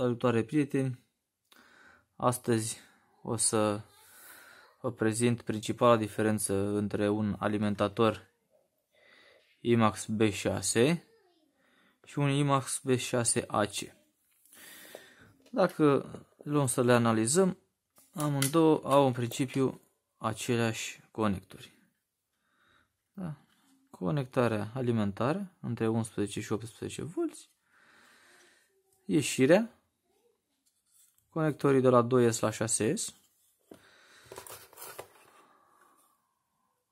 Salutare prieteni! Astăzi o să vă prezint principala diferență între un alimentator IMAX B6 și un IMAX B6AC. Dacă luăm să le analizăm, amândouă au în principiu aceleași conectori. Da? Conectarea alimentară între 11 și 18 V, ieșirea conectorii de la 2S la 6S.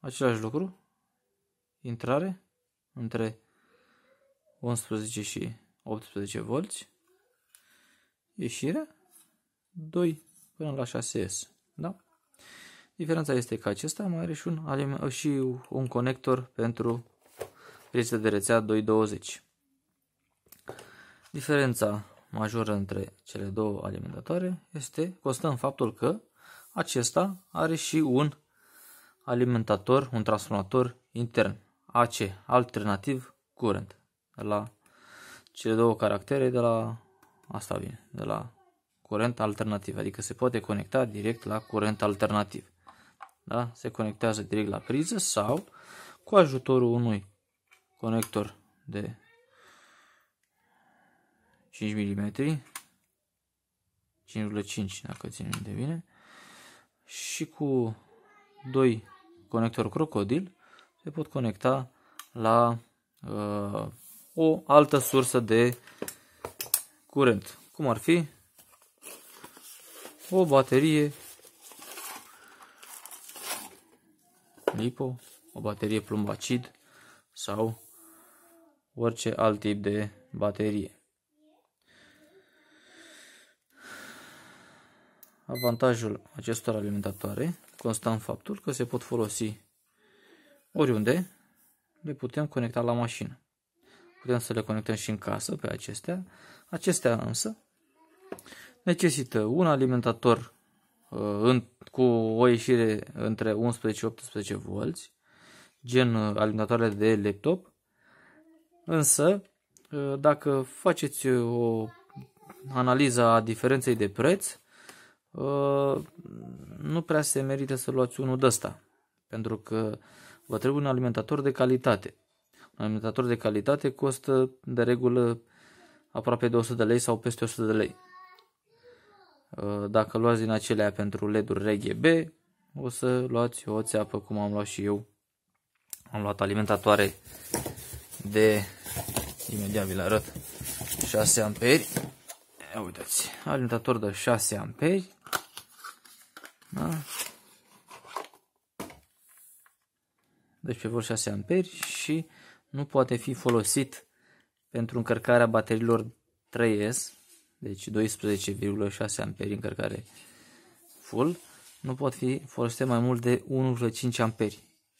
Același lucru. Intrare între 11 și 18 V. Ieșire 2 până la 6S. Da? Diferența este că acesta mai are și un, și un conector pentru rețea de rețea 220. Diferența majoră între cele două alimentatoare este, constă în faptul că acesta are și un alimentator, un transformator intern, AC, alternativ curent, de la cele două caractere de la asta vine, de la curent alternativ, adică se poate conecta direct la curent alternativ. Da? Se conectează direct la priză sau cu ajutorul unui conector de 5 mm, 5,5 dacă țin de bine, și cu doi conectori crocodil se pot conecta la uh, o altă sursă de curent, cum ar fi o baterie lipo, o baterie plumbacid sau orice alt tip de baterie. Avantajul acestor alimentatoare constă în faptul că se pot folosi oriunde le putem conecta la mașină. Putem să le conectăm și în casă pe acestea. Acestea însă necesită un alimentator uh, în, cu o ieșire între 11 și 18 V, gen uh, alimentatoare de laptop, însă uh, dacă faceți o analiză a diferenței de preț, Uh, nu prea se merită să luați unul de ăsta, pentru că vă trebuie un alimentator de calitate. Un alimentator de calitate costă de regulă aproape de 100 de lei sau peste 100 de lei. Uh, dacă luați din acelea pentru LED-uri RGB, o să luați o țeapă cum am luat și eu. Am luat alimentatoare de, imediat vi le arăt, 6 amperi. Ia uitați, alimentator de 6 amperi, da? Deci pe 6 amperi și nu poate fi folosit pentru încărcarea bateriilor 3S, deci 12,6 amperi încărcare full, nu pot fi folosite mai mult de 1,5 amperi,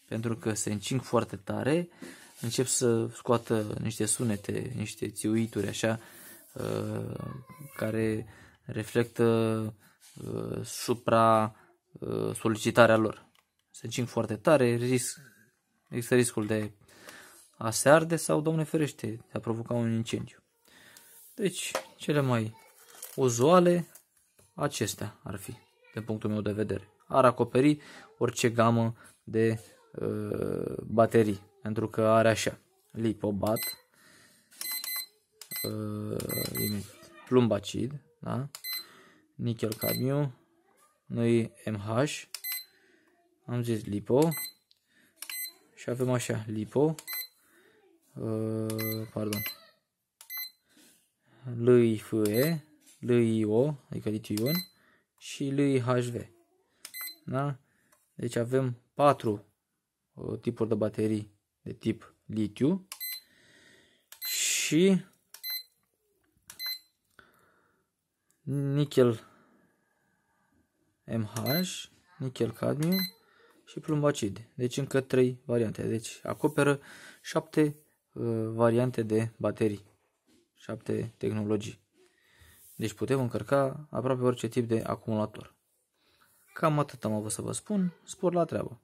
pentru că se încing foarte tare, încep să scoată niște sunete, niște țiuituri așa, uh, care reflectă uh, supra Uh, solicitarea lor. Se încing foarte tare, risc, există riscul de a se arde sau, domne ferește, de a provoca un incendiu. Deci, cele mai uzuale, acestea ar fi, din punctul meu de vedere. Ar acoperi orice gamă de uh, baterii, pentru că are așa, lipobat, uh, plumbacid, da? nichel cadmiu, noi MH. Am zis lipo. Și avem așa, lipo. Uh, pardon. LIFE, LIO, adică litiun, ion, și LIHV. Da? Deci avem patru uh, tipuri de baterii de tip litiu și nichel MH, nichel cadmiu și plumbacid. Deci încă 3 variante. Deci acoperă 7 uh, variante de baterii, 7 tehnologii. Deci putem încărca aproape orice tip de acumulator. Cam atât am avut să vă spun, spor la treabă.